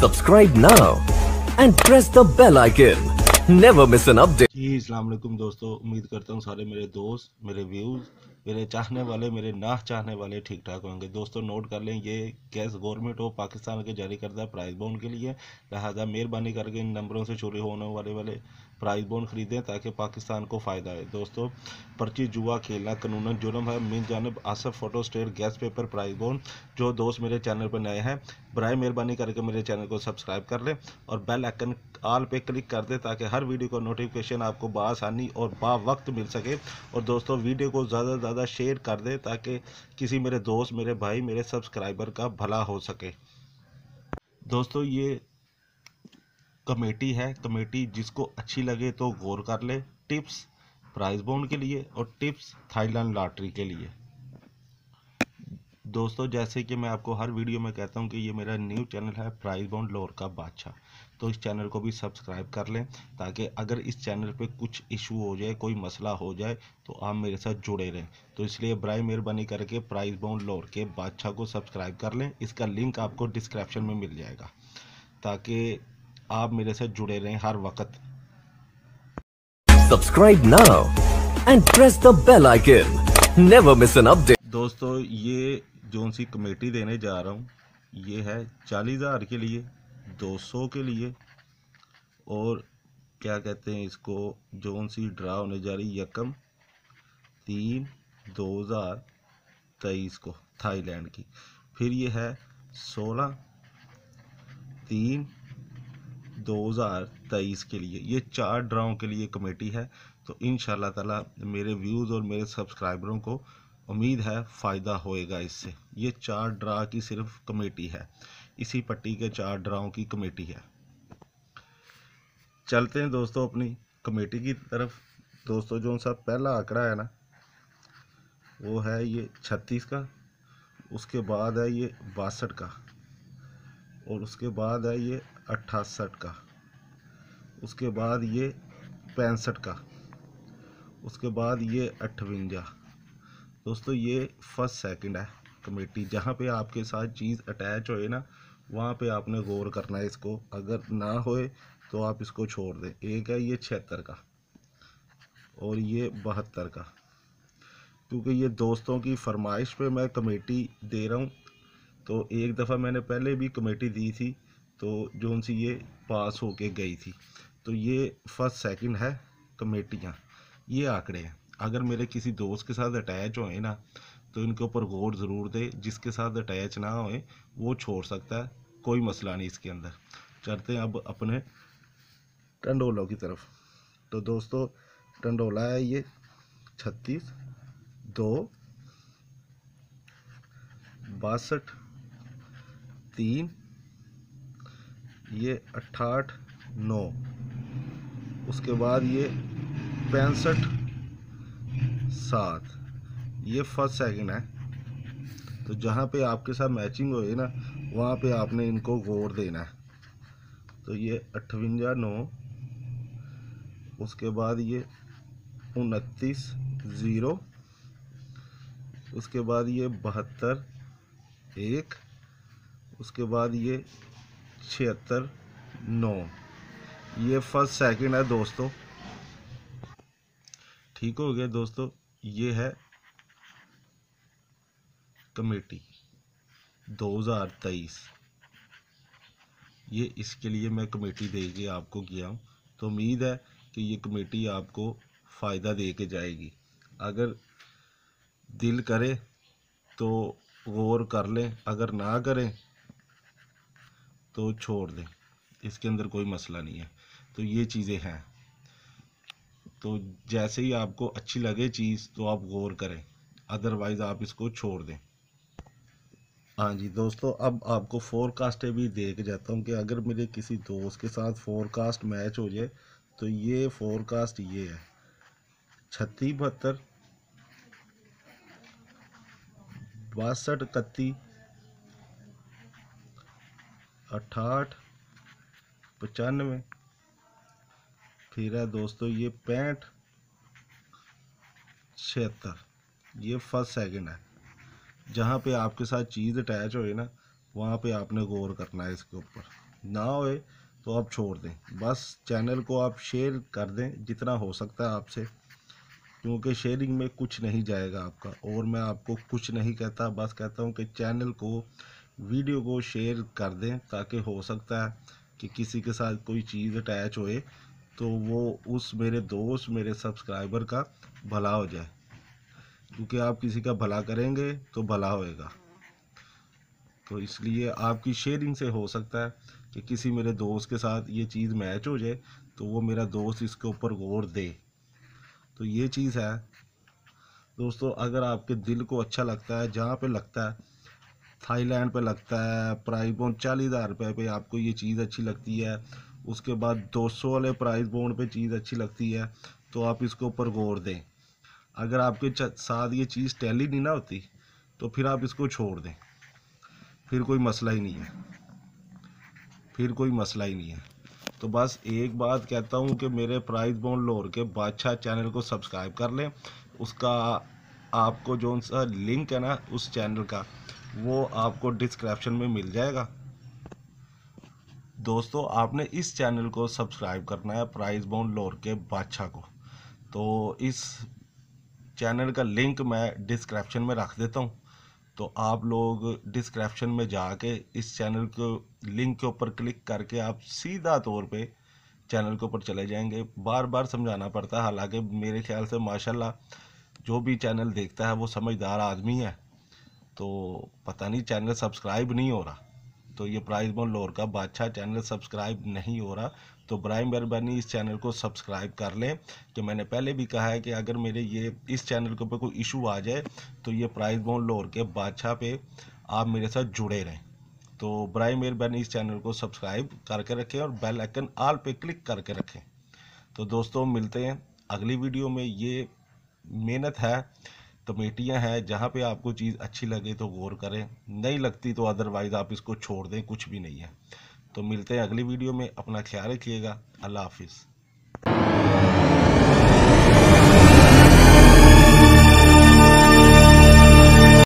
Subscribe now and press the bell icon. Never miss an update. जी अस्सलाम दोस्तों उम्मीद करता हूँ सारे मेरे दोस्त मेरे व्यूज़ मेरे चाहने वाले मेरे ना चाहने वाले ठीक ठाक होंगे दोस्तों नोट कर लें ये गैस गवर्नमेंट ऑफ पाकिस्तान के जारी करदा प्राइस बाउंड के लिए लिहाजा मेहरबानी करके इन नंबरों से चोरी होने वाले वाले प्राइज बॉन्ड खरीदें ताकि पाकिस्तान को फ़ायदा है दोस्तों पर्ची जुआ खेलना कानून जुर्म है मिन जानब Asaf photostat gas paper prize bond जो दोस्त मेरे चैनल पर नए हैं बर मेहरबानी करके मेरे चैनल को सब्सक्राइब कर लें और बेल आइकन आल पे क्लिक कर दें ताकि हर वीडियो का नोटिफिकेशन आपको बसानी और बा वक्त मिल सके और दोस्तों वीडियो को ज़्यादा से ज़्यादा शेयर कर दें ताकि किसी मेरे दोस्त मेरे भाई मेरे सब्सक्राइबर का भला हो सके दोस्तों ये कमेटी है कमेटी जिसको अच्छी लगे तो गौर कर ले टिप्स प्राइज बोन के लिए और टिप्स थाईलैंड लॉटरी के लिए दोस्तों जैसे कि मैं आपको हर वीडियो में कहता हूं कि ये मेरा न्यू चैनल है प्राइज बाउंड लोर का बादशाह तो इस चैनल को भी सब्सक्राइब कर लें ताकि अगर इस चैनल पे कुछ इशू हो जाए कोई मसला हो जाए तो आप मेरे साथ जुड़े रहें तो इसलिए ब्राई मेहरबानी करके प्राइज बाउंड लोर के बादशाह को सब्सक्राइब कर लें इसका लिंक आपको डिस्क्रिप्शन में मिल जाएगा ताकि आप मेरे से जुड़े रहें हर वक्त subscribe now and press the bell icon never miss an update दोस्तों ये जो सी कमेटी देने जा रहा हूँ ये है चालीस हज़ार के लिए दो सौ के लिए और क्या कहते हैं इसको जो सी ड्रा होने जा रही यकम तीन दो हज़ार तेईस को थाईलैंड की फिर ये है सोलह तीन 2023 के लिए ये चार ड्राओं के लिए कमेटी है तो इन ताला मेरे व्यूज़ और मेरे सब्सक्राइबरों को उम्मीद है फ़ायदा होएगा इससे ये चार ड्रा की सिर्फ कमेटी है इसी पट्टी के चार ड्राओं की कमेटी है चलते हैं दोस्तों अपनी कमेटी की तरफ दोस्तों जो सा पहला आंकड़ा है ना वो है ये छत्तीस का उसके बाद है ये बासठ का और उसके बाद है ये अट्ठासठ का उसके बाद ये पैंसठ का उसके बाद ये अठवंजा दोस्तों ये फर्स्ट सेकंड है कमेटी जहाँ पे आपके साथ चीज़ अटैच होए ना वहाँ पे आपने गौर करना है इसको अगर ना होए तो आप इसको छोड़ दें एक है ये छिहत्तर का और ये बहत्तर का क्योंकि ये दोस्तों की फरमाइश पे मैं कमेटी दे रहा हूँ तो एक दफ़ा मैंने पहले भी कमेटी दी थी तो जो सी ये पास होके गई थी तो ये फर्स्ट सेकंड है कमेटियाँ ये आंकड़े हैं अगर मेरे किसी दोस्त के साथ अटैच होए ना तो इनके ऊपर गौर ज़रूर दे जिसके साथ अटैच ना होए वो छोड़ सकता है कोई मसला नहीं इसके अंदर चलते हैं अब अपने टंडोलों की तरफ तो दोस्तों टंडोला है ये छत्तीस दो बासठ तीन ये अट्ठाठ नौ उसके बाद ये पैंसठ सात ये फर्स्ट सेकंड है तो जहाँ पे आपके साथ मैचिंग होए ना वहाँ पे आपने इनको गौर देना है तो ये अठवंजा नौ उसके बाद ये उनतीस ज़ीरो उसके बाद ये बहत्तर एक उसके बाद ये छिहत्तर नौ ये फर्स्ट सेकंड है दोस्तों ठीक हो गया दोस्तों ये है कमेटी 2023 ये इसके लिए मैं कमेटी दे के आपको किया हूँ तो उम्मीद है कि ये कमेटी आपको फ़ायदा दे के जाएगी अगर दिल करे तो गौर कर लें अगर ना करें तो छोड़ दें इसके अंदर कोई मसला नहीं है तो ये चीज़ें हैं तो जैसे ही आपको अच्छी लगे चीज़ तो आप गौर करें अदरवाइज़ आप इसको छोड़ दें हाँ जी दोस्तों अब आपको फोरकास्टें भी देख जाता हूँ कि अगर मेरे किसी दोस्त के साथ फोरकास्ट मैच हो जाए तो ये फोरकास्ट ये है छत्तीस बहत्तर बासठ इकतीस अठाठ पचानवे फिर है दोस्तों ये पैंठ छिहत्तर ये फर्स्ट सेकंड है जहाँ पे आपके साथ चीज़ अटैच होए ना वहाँ पे आपने गौर करना है इसके ऊपर ना होए तो आप छोड़ दें बस चैनल को आप शेयर कर दें जितना हो सकता है आपसे क्योंकि शेयरिंग में कुछ नहीं जाएगा आपका और मैं आपको कुछ नहीं कहता बस कहता हूँ कि चैनल को वीडियो को शेयर कर दें ताकि हो सकता है कि किसी के साथ कोई चीज़ अटैच होए तो वो उस मेरे दोस्त मेरे सब्सक्राइबर का भला हो जाए क्योंकि आप किसी का भला करेंगे तो भला होएगा तो इसलिए आपकी शेयरिंग से हो सकता है कि किसी मेरे दोस्त के साथ ये चीज़ मैच हो जाए तो वो मेरा दोस्त इसके ऊपर गौर दे तो ये चीज़ है दोस्तों अगर आपके दिल को अच्छा लगता है जहाँ पे लगता है थाईलैंड पे लगता है प्राइस बोन चालीस हज़ार रुपये पे आपको ये चीज़ अच्छी लगती है उसके बाद दो सौ वाले प्राइस बोन पे चीज़ अच्छी लगती है तो आप इसके ऊपर गौर दें अगर आपके साथ ये चीज़ टैली नहीं ना होती तो फिर आप इसको छोड़ दें फिर कोई मसला ही नहीं है फिर कोई मसला ही नहीं है तो बस एक बात कहता हूँ कि मेरे प्राइस बोन लोर के बादशाह चैनल को सब्सक्राइब कर लें उसका आपको जो सा लिंक है ना उस चैनल का वो आपको डिस्क्रिप्शन में मिल जाएगा दोस्तों आपने इस चैनल को सब्सक्राइब करना है प्राइस बाउंड लोर के बादशाह को तो इस चैनल का लिंक मैं डिस्क्रिप्शन में रख देता हूँ तो आप लोग डिस्क्रिप्शन में जाके इस चैनल को लिंक के ऊपर क्लिक करके आप सीधा तौर पे चैनल के ऊपर चले जाएंगे बार बार समझाना पड़ता है हालांकि मेरे ख्याल से माशाल्लाह जो भी चैनल देखता है वो समझदार आदमी है तो पता नहीं चैनल सब्सक्राइब नहीं हो रहा तो ये प्राइज मोल लोर का बादशाह चैनल सब्सक्राइब नहीं हो रहा तो बर मेहरबानी इस चैनल को सब्सक्राइब कर लें कि मैंने पहले भी कहा है कि अगर मेरे ये इस चैनल के ऊपर कोई इशू आ जाए तो ये प्राइज मोल लोर के बादशाह पे आप मेरे साथ जुड़े रहें तो बर मेहरबानी इस चैनल को सब्सक्राइब करके रखें और बेल आइकन आल पर क्लिक करके रखें तो दोस्तों मिलते हैं अगली वीडियो में ये मेहनत है कमेटियां हैं जहां पे आपको चीज़ अच्छी लगे तो गौर करें नहीं लगती तो अदरवाइज़ आप इसको छोड़ दें कुछ भी नहीं है तो मिलते हैं अगली वीडियो में अपना ख्याल रखिएगा अल्लाह हाफिज़